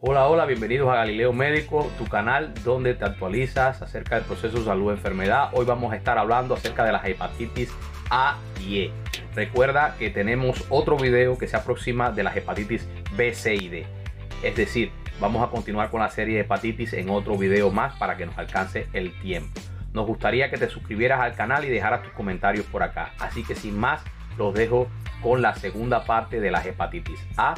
Hola, hola, bienvenidos a Galileo Médico, tu canal donde te actualizas acerca del proceso de salud-enfermedad. Hoy vamos a estar hablando acerca de las hepatitis A y E. Recuerda que tenemos otro video que se aproxima de las hepatitis B, C y D. Es decir, vamos a continuar con la serie de hepatitis en otro video más para que nos alcance el tiempo. Nos gustaría que te suscribieras al canal y dejaras tus comentarios por acá. Así que sin más, los dejo con la segunda parte de las hepatitis A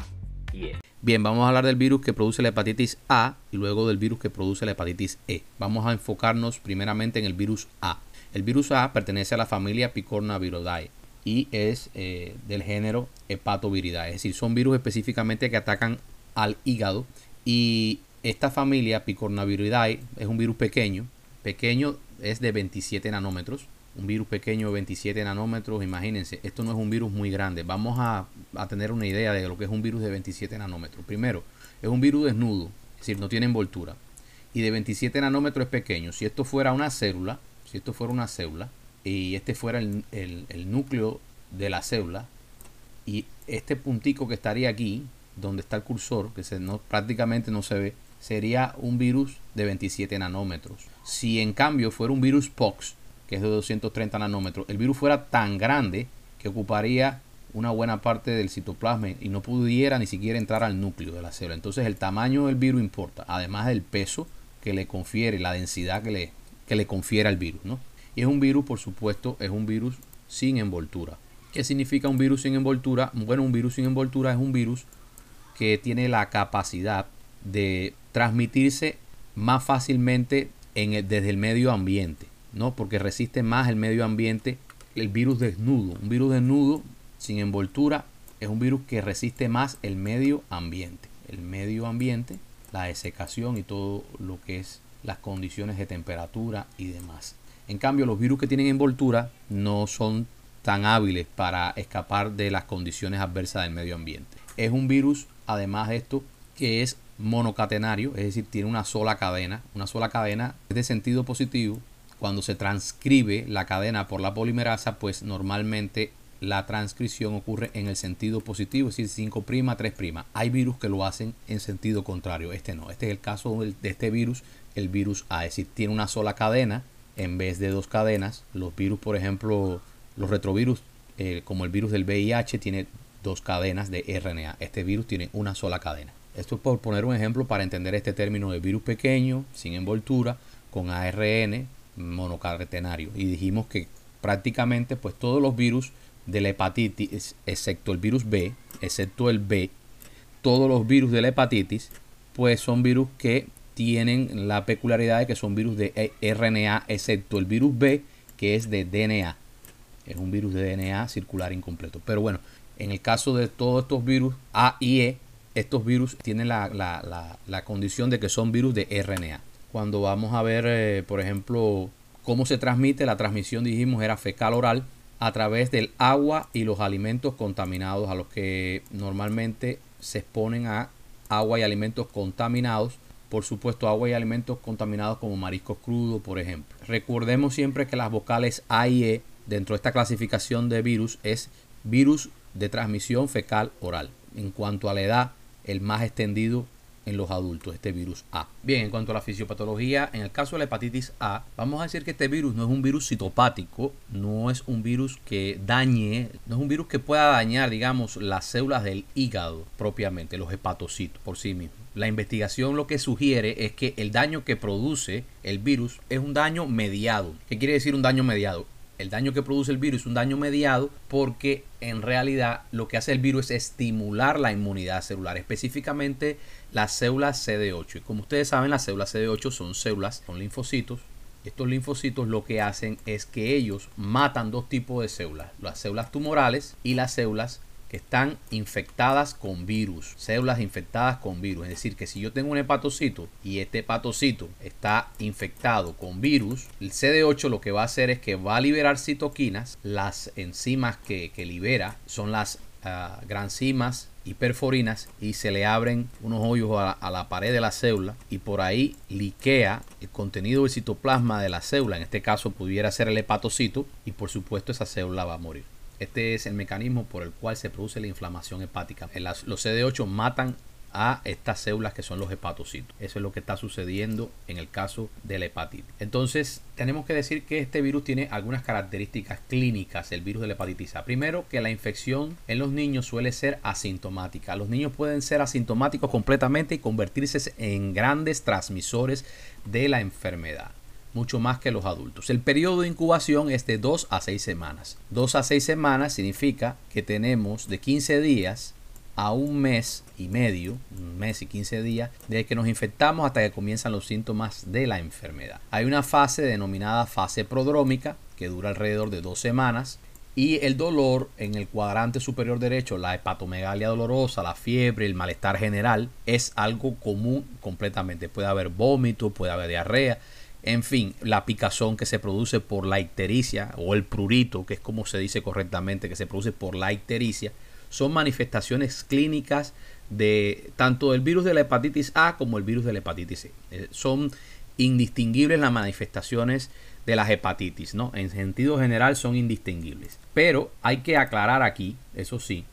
Bien, vamos a hablar del virus que produce la hepatitis A y luego del virus que produce la hepatitis E. Vamos a enfocarnos primeramente en el virus A. El virus A pertenece a la familia Picornaviridae y es eh, del género Hepatoviridae. Es decir, son virus específicamente que atacan al hígado y esta familia Picornaviridae es un virus pequeño. Pequeño es de 27 nanómetros un virus pequeño de 27 nanómetros, imagínense, esto no es un virus muy grande. Vamos a, tener una idea de lo que es un virus de 27 nanómetros. Primero, es un virus desnudo, es decir, no tiene envoltura. Y de 27 nanómetros es pequeño. Si esto fuera una célula, si esto fuera una célula, y este fuera el, núcleo de la célula, y este puntico que estaría aquí, donde está el cursor, que se no, prácticamente no se ve, sería un virus de 27 nanómetros. Si en cambio fuera un virus POX, que es de 230 nanómetros, el virus fuera tan grande que ocuparía una buena parte del citoplasma y no pudiera ni siquiera entrar al núcleo de la célula. Entonces el tamaño del virus importa, además del peso que le confiere, la densidad que le, que le confiere al virus. ¿no? Y es un virus, por supuesto, es un virus sin envoltura. ¿Qué significa un virus sin envoltura? Bueno, un virus sin envoltura es un virus que tiene la capacidad de transmitirse más fácilmente desde el medio ambiente. ¿no? Porque resiste más el medio ambiente. El virus desnudo, un virus desnudo sin envoltura, es un virus que resiste más el medio ambiente. El medio ambiente, la desecación y todo lo que es las condiciones de temperatura y demás. En cambio, los virus que tienen envoltura no son tan hábiles para escapar de las condiciones adversas del medio ambiente. Es un virus, además de esto, que es monocatenario, es decir, tiene una sola cadena. Una sola cadena de sentido positivo, cuando se transcribe la cadena por la polimerasa, pues normalmente la transcripción ocurre en el sentido positivo, es decir, 5', 3'. Hay virus que lo hacen en sentido contrario, este no. Este es el caso de este virus, el virus A, es decir, tiene una sola cadena en vez de dos cadenas. Los virus, por ejemplo, los retrovirus, eh, como el virus del VIH, tiene dos cadenas de RNA. Este virus tiene una sola cadena. Esto es por poner un ejemplo para entender este término de virus pequeño, sin envoltura, con ARN, monocarretenario. Y dijimos que prácticamente pues todos los virus de la hepatitis, excepto el virus B, excepto el B, todos los virus de la hepatitis, pues son virus que tienen la peculiaridad de que son virus de e, RNA, excepto el virus B, que es de DNA. Es un virus de DNA circular incompleto. Pero bueno, en el caso de todos estos virus A y E, estos virus tienen la, la condición de que son virus de RNA cuando vamos a ver, eh, por ejemplo, cómo se transmite, la transmisión dijimos era fecal oral a través del agua y los alimentos contaminados a los que normalmente se exponen a agua y alimentos contaminados. Por supuesto, agua y alimentos contaminados como mariscos crudos, por ejemplo. Recordemos siempre que las vocales A y E dentro de esta clasificación de virus es virus de transmisión fecal oral. En cuanto a la edad, el más extendido en los adultos, este virus A. Bien, en cuanto a la fisiopatología, en el caso de la hepatitis A, vamos a decir que este virus no es un virus citopático, no es un virus que dañe, no es un virus que pueda dañar, digamos, las células del hígado propiamente, los hepatocitos por sí mismos. La investigación lo que sugiere es que el daño que produce el virus es un daño mediado. ¿Qué quiere decir un daño mediado? el daño que produce el virus es un daño mediado porque en realidad lo que hace el virus es estimular la inmunidad celular, específicamente las células CD8. Y como ustedes saben, las células CD8 son células, son linfocitos. Estos linfocitos lo que hacen es que ellos matan dos tipos de células, las células tumorales y las células que están infectadas con virus, células infectadas con virus. Es decir, que si yo tengo un hepatocito y este hepatocito está infectado con virus, el CD8 lo que va a hacer es que va a liberar citoquinas. Las enzimas que, libera son las ah, granzimas y perforinas y se le abren unos hoyos a, la pared de la célula y por ahí liquea el contenido del citoplasma de la célula, en este caso pudiera ser el hepatocito y por supuesto esa célula va a morir. Este es el mecanismo por el cual se produce la inflamación hepática. los CD8 matan a estas células que son los hepatocitos. Eso es lo que está sucediendo en el caso de la hepatitis. Entonces, tenemos que decir que este virus tiene algunas características clínicas, el virus de la hepatitis A. Primero, que la infección en los niños suele ser asintomática. Los niños pueden ser asintomáticos completamente y convertirse en grandes transmisores de la enfermedad mucho más que los adultos. El periodo de incubación es de 2 a 6 semanas. 2 a 6 semanas significa que tenemos de 15 días a un mes y medio, un mes y 15 días, desde que nos infectamos hasta que comienzan los síntomas de la enfermedad. Hay una fase denominada fase prodrómica que dura alrededor de dos semanas y el dolor en el cuadrante superior derecho, la hepatomegalia dolorosa, la fiebre, el malestar general, es algo común completamente. Puede haber vómito, puede haber diarrea, en fin, la picazón que se produce por la ictericia o el prurito, que es como se dice correctamente, que se produce por la ictericia, son manifestaciones clínicas de tanto el virus de la hepatitis A como el virus de la hepatitis C. Eh, son indistinguibles las manifestaciones de las hepatitis, ¿no? En sentido general son indistinguibles. Pero hay que aclarar aquí, eso sí,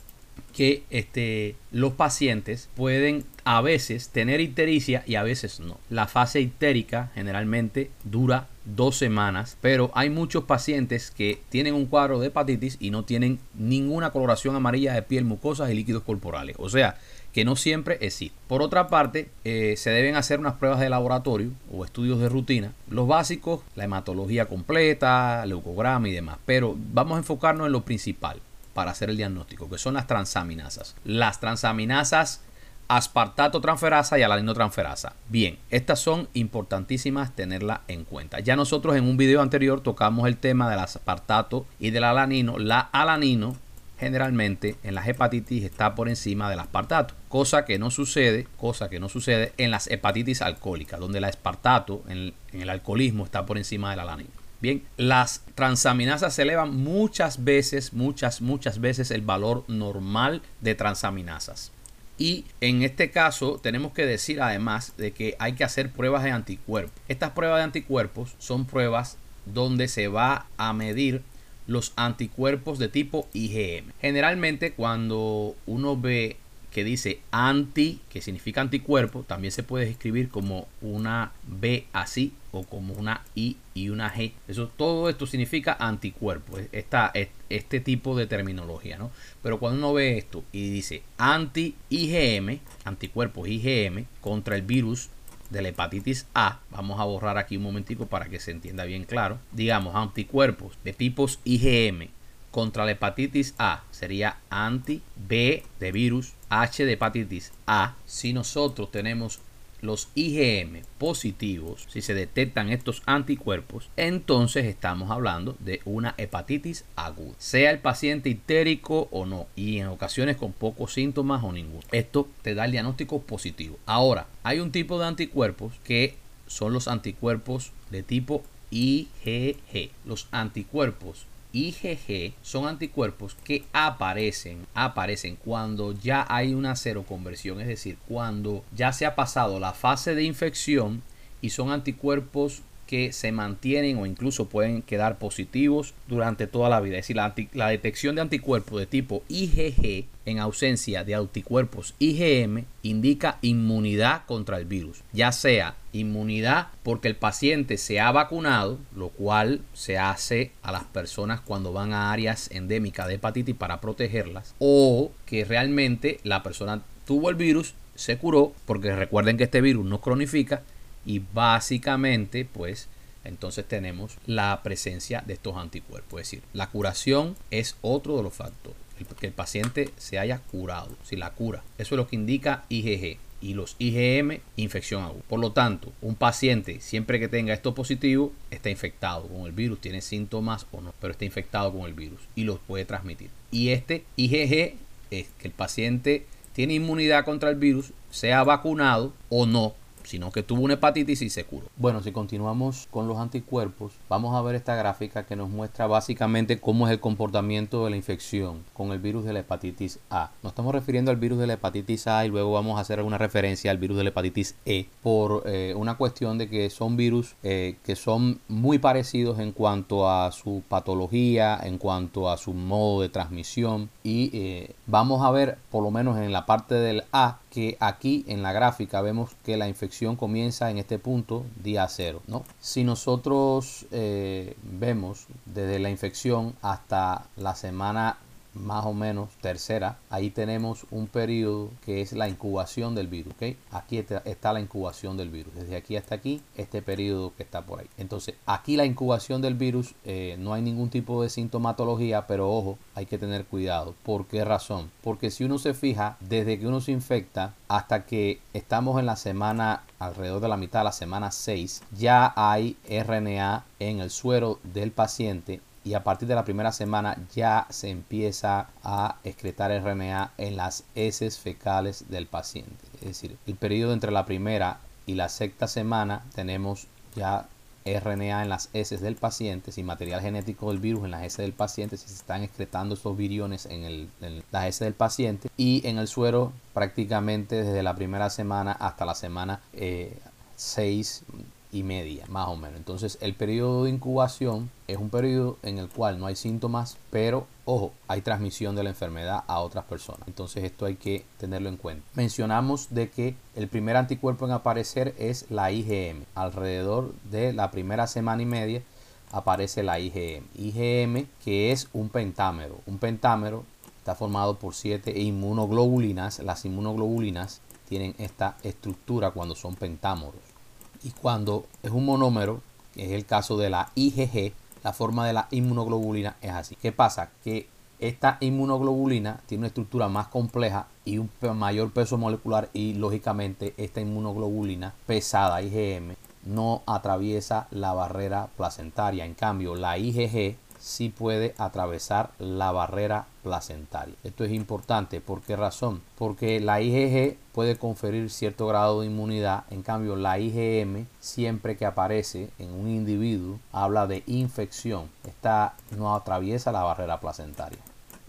que este, los pacientes pueden a veces tener ictericia y a veces no. La fase ictérica generalmente dura dos semanas, pero hay muchos pacientes que tienen un cuadro de hepatitis y no tienen ninguna coloración amarilla de piel, mucosas y líquidos corporales. O sea, que no siempre existe. Por otra parte, eh, se deben hacer unas pruebas de laboratorio o estudios de rutina, los básicos, la hematología completa, leucograma y demás, pero vamos a enfocarnos en lo principal para hacer el diagnóstico, que son las transaminasas. Las transaminasas aspartato transferasa y alanino transferasa. Bien, estas son importantísimas tenerlas en cuenta. Ya nosotros en un video anterior tocamos el tema del aspartato y del alanino. La alanino generalmente en las hepatitis está por encima del aspartato, cosa que no sucede, cosa que no sucede en las hepatitis alcohólicas, donde el aspartato en el, en el alcoholismo está por encima del alanino. Bien, las transaminasas se elevan muchas veces, muchas, muchas veces el valor normal de transaminasas. Y en este caso tenemos que decir además de que hay que hacer pruebas de anticuerpos. Estas pruebas de anticuerpos son pruebas donde se va a medir los anticuerpos de tipo IgM. Generalmente cuando uno ve que dice anti, que significa anticuerpo, también se puede escribir como una B así como una I y una G. Eso, todo esto significa anticuerpos esta, este tipo de terminología, ¿no? Pero cuando uno ve esto y dice anti-IgM, anticuerpos IgM contra el virus de la hepatitis A, vamos a borrar aquí un momentico para que se entienda bien claro, digamos anticuerpos de tipos IgM contra la hepatitis A sería anti-B de virus, H de hepatitis A. Si nosotros tenemos los IgM positivos, si se detectan estos anticuerpos, entonces estamos hablando de una hepatitis aguda, sea el paciente histérico o no, y en ocasiones con pocos síntomas o ninguno. Esto te da el diagnóstico positivo. Ahora, hay un tipo de anticuerpos que son los anticuerpos de tipo IgG, los anticuerpos IgG son anticuerpos que aparecen, aparecen cuando ya hay una cero conversión, es decir, cuando ya se ha pasado la fase de infección y son anticuerpos que se mantienen o incluso pueden quedar positivos durante toda la vida. Es decir, la, detección de anticuerpos de tipo IgG en ausencia de anticuerpos IgM indica inmunidad contra el virus, ya sea inmunidad porque el paciente se ha vacunado, lo cual se hace a las personas cuando van a áreas endémicas de hepatitis para protegerlas, o que realmente la persona tuvo el virus, se curó, porque recuerden que este virus no cronifica y básicamente pues entonces tenemos la presencia de estos anticuerpos. Es decir, la curación es otro de los factores. que el paciente se haya curado, si la cura. Eso es lo que indica IgG y los IgM, infección aguda. Por lo tanto, un paciente siempre que tenga esto positivo está infectado con el virus, tiene síntomas o no, pero está infectado con el virus y los puede transmitir. Y este IgG es que el paciente tiene inmunidad contra el virus, sea vacunado o no, sino que tuvo una hepatitis y se curó. Bueno, si continuamos con los anticuerpos, vamos a ver esta gráfica que nos muestra básicamente cómo es el comportamiento de la infección con el virus de la hepatitis A. Nos estamos refiriendo al virus de la hepatitis A y luego vamos a hacer alguna referencia al virus de la hepatitis E por eh, una cuestión de que son virus eh, que son muy parecidos en cuanto a su patología, en cuanto a su modo de transmisión y eh, vamos a ver por lo menos en la parte del A que aquí en la gráfica vemos que la infección comienza en este punto día cero. ¿no? Si nosotros eh, vemos desde la infección hasta la semana más o menos tercera, ahí tenemos un periodo que es la incubación del virus. Aquí está la incubación del virus. Desde aquí hasta aquí, este periodo que está por ahí. Entonces, aquí la incubación del virus eh, no hay ningún tipo de sintomatología, pero ojo, hay que tener cuidado. ¿Por qué razón? Porque si uno se fija, desde que uno se infecta hasta que estamos en la semana alrededor de la mitad de la semana 6, ya hay RNA en el suero del paciente y a partir de la primera semana ya se empieza a excretar RNA en las heces fecales del paciente. Es decir, el periodo entre la primera y la sexta semana tenemos ya RNA en las heces del paciente, si material genético del virus en las heces del paciente, si se están excretando esos viriones en, el, en, las heces del paciente y en el suero prácticamente desde la primera semana hasta la semana 6, eh, y media, más o menos. Entonces el periodo de incubación es un periodo en el cual no hay síntomas, pero ojo, hay transmisión de la enfermedad a otras personas. Entonces esto hay que tenerlo en cuenta. Mencionamos de que el primer anticuerpo en aparecer es la IgM. Alrededor de la primera semana y media aparece la IgM. IgM que es un pentámero. Un pentámero está formado por siete inmunoglobulinas. Las inmunoglobulinas tienen esta estructura cuando son pentámeros y cuando es un monómero, que es el caso de la IgG, la forma de la inmunoglobulina es así. ¿Qué pasa? Que esta inmunoglobulina tiene una estructura más compleja y un mayor peso molecular y lógicamente esta inmunoglobulina pesada IgM no atraviesa la barrera placentaria. En cambio, la IgG si puede atravesar la barrera placentaria. Esto es importante, ¿por qué razón? Porque la IgG puede conferir cierto grado de inmunidad, en cambio la IgM siempre que aparece en un individuo habla de infección, esta no atraviesa la barrera placentaria,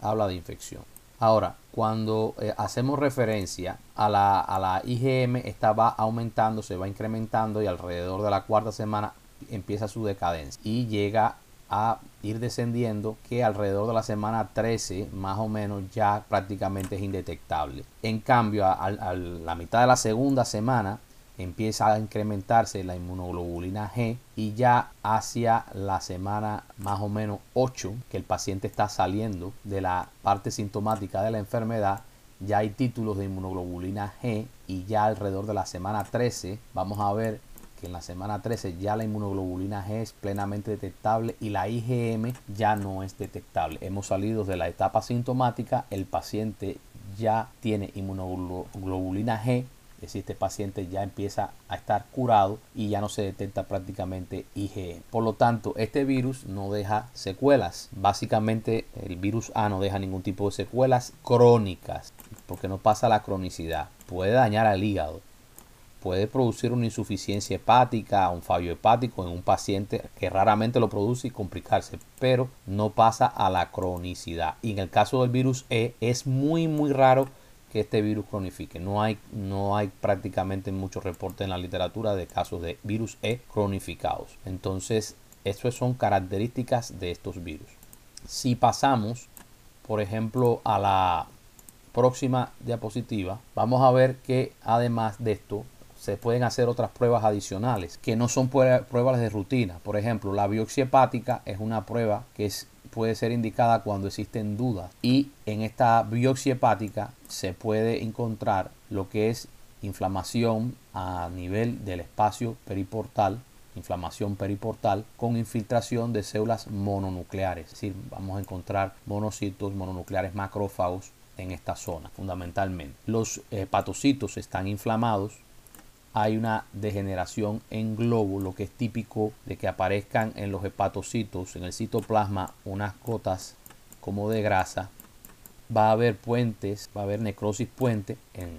habla de infección. Ahora, cuando eh, hacemos referencia a la, a la IgM, esta va aumentando, se va incrementando y alrededor de la cuarta semana empieza su decadencia y llega a ir descendiendo que alrededor de la semana 13 más o menos ya prácticamente es indetectable. En cambio, a, la mitad de la segunda semana empieza a incrementarse la inmunoglobulina G y ya hacia la semana más o menos 8 que el paciente está saliendo de la parte sintomática de la enfermedad, ya hay títulos de inmunoglobulina G y ya alrededor de la semana 13 vamos a ver que en la semana 13 ya la inmunoglobulina G es plenamente detectable y la IgM ya no es detectable. Hemos salido de la etapa sintomática, el paciente ya tiene inmunoglobulina G, es decir, este paciente ya empieza a estar curado y ya no se detecta prácticamente IgM. Por lo tanto, este virus no deja secuelas. Básicamente, el virus A no deja ningún tipo de secuelas crónicas porque no pasa la cronicidad. Puede dañar al hígado, puede producir una insuficiencia hepática, un fallo hepático en un paciente que raramente lo produce y complicarse, pero no pasa a la cronicidad. Y en el caso del virus E es muy muy raro que este virus cronifique. No hay, no hay prácticamente muchos reportes en la literatura de casos de virus E cronificados. Entonces, estas son características de estos virus. Si pasamos, por ejemplo, a la próxima diapositiva, vamos a ver que además de esto, se pueden hacer otras pruebas adicionales que no son pruebas de rutina. Por ejemplo, la biopsia hepática es una prueba que puede ser indicada cuando existen dudas y en esta biopsia hepática se puede encontrar lo que es inflamación a nivel del espacio periportal inflamación periportal con infiltración de células mononucleares. Es decir, vamos a encontrar monocitos, mononucleares macrófagos en esta zona fundamentalmente. Los hepatocitos están inflamados hay una degeneración en globo, lo que es típico de que aparezcan en los hepatocitos, en el citoplasma, unas gotas como de grasa. Va a haber puentes, va a haber necrosis puente en,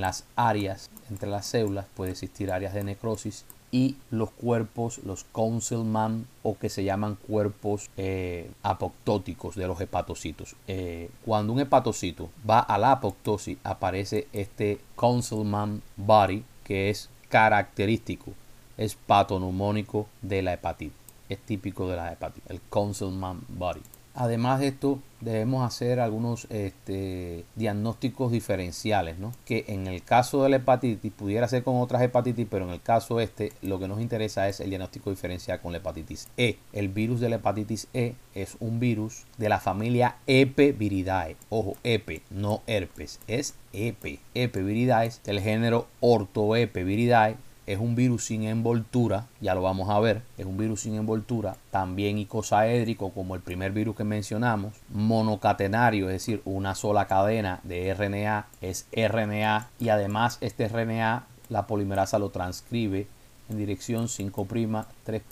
las áreas entre las células, puede existir áreas de necrosis y los cuerpos, los councilman o que se llaman cuerpos eh, apoptóticos de los hepatocitos. Eh, cuando un hepatocito va a la apoptosis aparece este councilman body que es característico, es patonumónico de la hepatitis. Es típico de la hepatitis, el Councilman Body. Además de esto, debemos hacer algunos este, diagnósticos diferenciales, ¿no? que en el caso de la hepatitis pudiera ser con otras hepatitis, pero en el caso este lo que nos interesa es el diagnóstico diferencial con la hepatitis E. El virus de la hepatitis E es un virus de la familia Epeviridae. Ojo, Epe, no herpes, es Epe. Epeviridae del género Ortoepeviridae es un virus sin envoltura, ya lo vamos a ver, es un virus sin envoltura, también icosaédrico como el primer virus que mencionamos, monocatenario, es decir, una sola cadena de RNA es RNA y además este RNA la polimerasa lo transcribe en dirección 5', 3',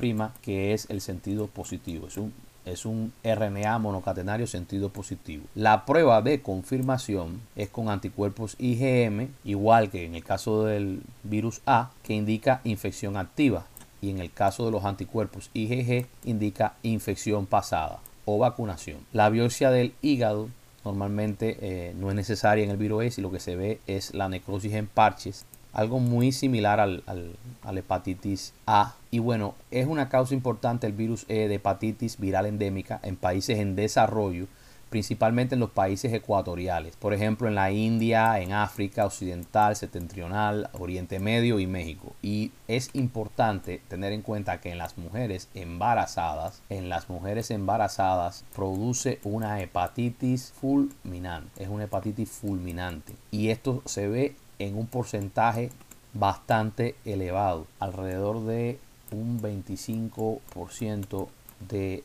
que es el sentido positivo. Es un es un RNA monocatenario sentido positivo. La prueba de confirmación es con anticuerpos IgM, igual que en el caso del virus A, que indica infección activa, y en el caso de los anticuerpos IgG indica infección pasada o vacunación. La biopsia del hígado normalmente eh, no es necesaria en el virus E, y lo que se ve es la necrosis en parches algo muy similar al, al, hepatitis A. Y bueno, es una causa importante el virus E de hepatitis viral endémica en países en desarrollo, principalmente en los países ecuatoriales, por ejemplo en la India, en África Occidental, Septentrional, Oriente Medio y México. Y es importante tener en cuenta que en las mujeres embarazadas, en las mujeres embarazadas produce una hepatitis fulminante, es una hepatitis fulminante. Y esto se ve en un porcentaje bastante elevado, alrededor de un 25% de,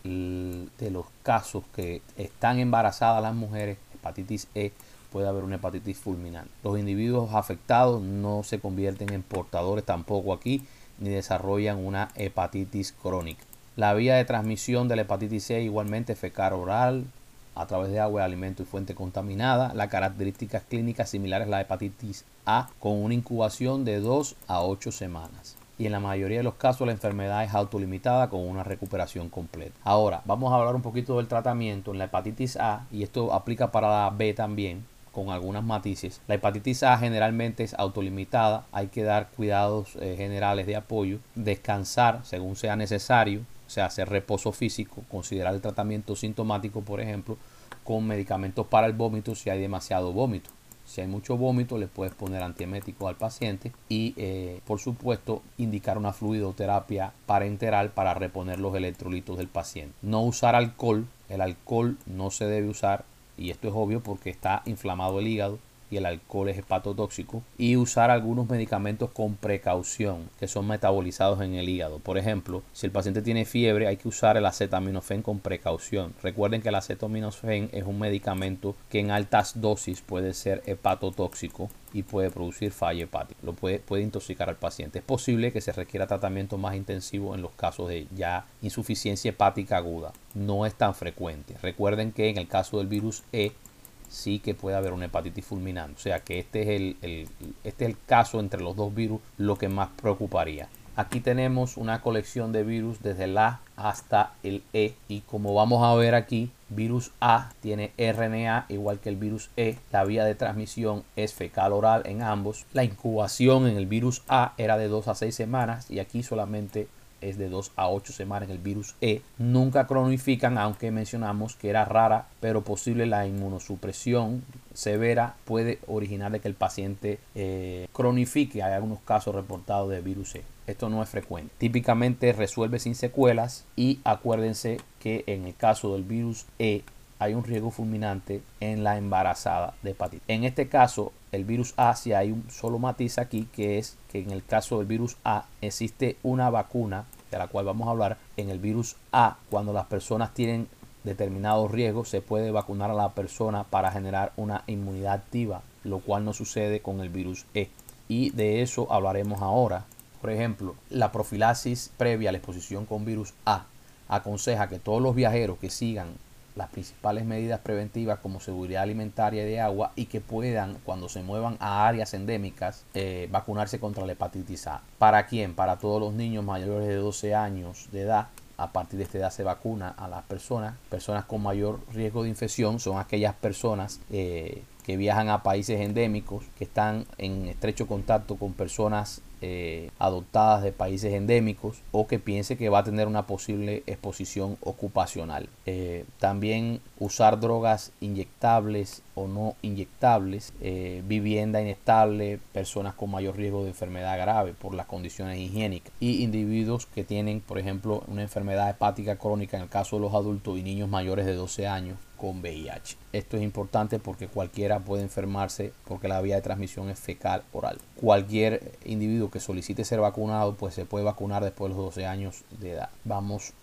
los casos que están embarazadas las mujeres, hepatitis E, puede haber una hepatitis fulminante. Los individuos afectados no se convierten en portadores tampoco aquí, ni desarrollan una hepatitis crónica. La vía de transmisión de la hepatitis E igualmente fecal oral, a través de agua, alimento y fuente contaminada. Las características clínicas similares a la hepatitis A con una incubación de 2 a 8 semanas. Y en la mayoría de los casos la enfermedad es autolimitada con una recuperación completa. Ahora, vamos a hablar un poquito del tratamiento en la hepatitis A y esto aplica para la B también con algunas matices. La hepatitis A generalmente es autolimitada, hay que dar cuidados eh, generales de apoyo, descansar según sea necesario, o sea, hacer reposo físico, considerar el tratamiento sintomático, por ejemplo, con medicamentos para el vómito si hay demasiado vómito. Si hay mucho vómito, le puedes poner antieméticos al paciente y, eh, por supuesto, indicar una fluidoterapia parenteral para reponer los electrolitos del paciente. No usar alcohol. El alcohol no se debe usar y esto es obvio porque está inflamado el hígado y el alcohol es hepatotóxico y usar algunos medicamentos con precaución que son metabolizados en el hígado. Por ejemplo, si el paciente tiene fiebre hay que usar el acetaminofén con precaución. Recuerden que el acetaminofén es un medicamento que en altas dosis puede ser hepatotóxico y puede producir falla hepática. Lo puede, puede intoxicar al paciente. Es posible que se requiera tratamiento más intensivo en los casos de ya insuficiencia hepática aguda. No es tan frecuente. Recuerden que en el caso del virus E sí que puede haber una hepatitis fulminante. O sea que este es el, este el caso entre los dos virus lo que más preocuparía. Aquí tenemos una colección de virus desde el A hasta el E y como vamos a ver aquí, virus A tiene RNA igual que el virus E, la vía de transmisión es fecal oral en ambos, la incubación en el virus A era de 2 a 6 semanas y aquí solamente es de 2 a 8 semanas el virus E, nunca cronifican, aunque mencionamos que era rara, pero posible la inmunosupresión severa puede originar de que el paciente eh, cronifique. Hay algunos casos reportados de virus E. Esto no es frecuente. Típicamente resuelve sin secuelas y acuérdense que en el caso del virus E hay un riesgo fulminante en la embarazada de hepatitis. En este caso, el virus A, si hay un solo matiz aquí, que es que en el caso del virus A existe una vacuna, de la cual vamos a hablar, en el virus A, cuando las personas tienen determinados riesgos, se puede vacunar a la persona para generar una inmunidad activa, lo cual no sucede con el virus E. Y de eso hablaremos ahora. Por ejemplo, la profilaxis previa a la exposición con virus A aconseja que todos los viajeros que sigan las principales medidas preventivas como seguridad alimentaria y de agua y que puedan, cuando se muevan a áreas endémicas, eh, vacunarse contra la hepatitis A. ¿Para quién? Para todos los niños mayores de 12 años de edad. A partir de esta edad se vacuna a las personas. Personas con mayor riesgo de infección son aquellas personas eh, que viajan a países endémicos, que están en estrecho contacto con personas eh, adoptadas de países endémicos o que piense que va a tener una posible exposición ocupacional. Eh, también usar drogas inyectables o no inyectables, eh, vivienda inestable, personas con mayor riesgo de enfermedad grave por las condiciones higiénicas y individuos que tienen, por ejemplo, una enfermedad hepática crónica en el caso de los adultos y niños mayores de 12 años con VIH. Esto es importante porque cualquiera puede enfermarse porque la vía de transmisión es fecal oral. Cualquier individuo que solicite ser vacunado pues se puede vacunar después de los 12 años de edad. Vamos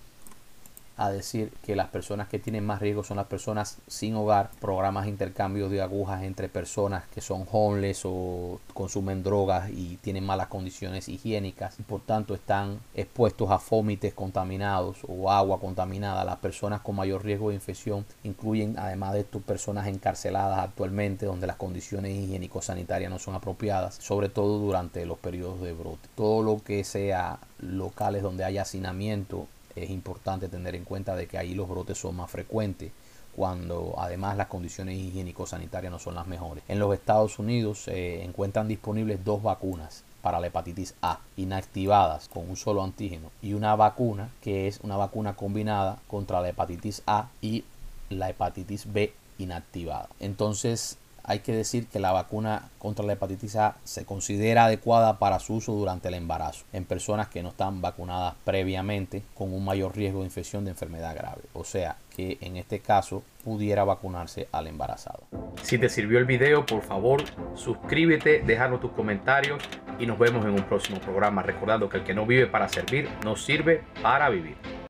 a decir que las personas que tienen más riesgo son las personas sin hogar, programas de intercambio de agujas entre personas que son homeless o consumen drogas y tienen malas condiciones higiénicas y por tanto están expuestos a fómites contaminados o agua contaminada. Las personas con mayor riesgo de infección incluyen además de esto personas encarceladas actualmente donde las condiciones higiénico-sanitarias no son apropiadas, sobre todo durante los periodos de brote. Todo lo que sea locales donde haya hacinamiento es importante tener en cuenta de que ahí los brotes son más frecuentes cuando además las condiciones higiénico-sanitarias no son las mejores. En los Estados Unidos se eh, encuentran disponibles dos vacunas para la hepatitis A inactivadas con un solo antígeno y una vacuna que es una vacuna combinada contra la hepatitis A y la hepatitis B inactivada. Entonces hay que decir que la vacuna contra la hepatitis A se considera adecuada para su uso durante el embarazo en personas que no están vacunadas previamente con un mayor riesgo de infección de enfermedad grave. O sea que en este caso pudiera vacunarse al embarazado. Si te sirvió el video, por favor, suscríbete, déjanos tus comentarios y nos vemos en un próximo programa. Recordando que el que no vive para servir, no sirve para vivir.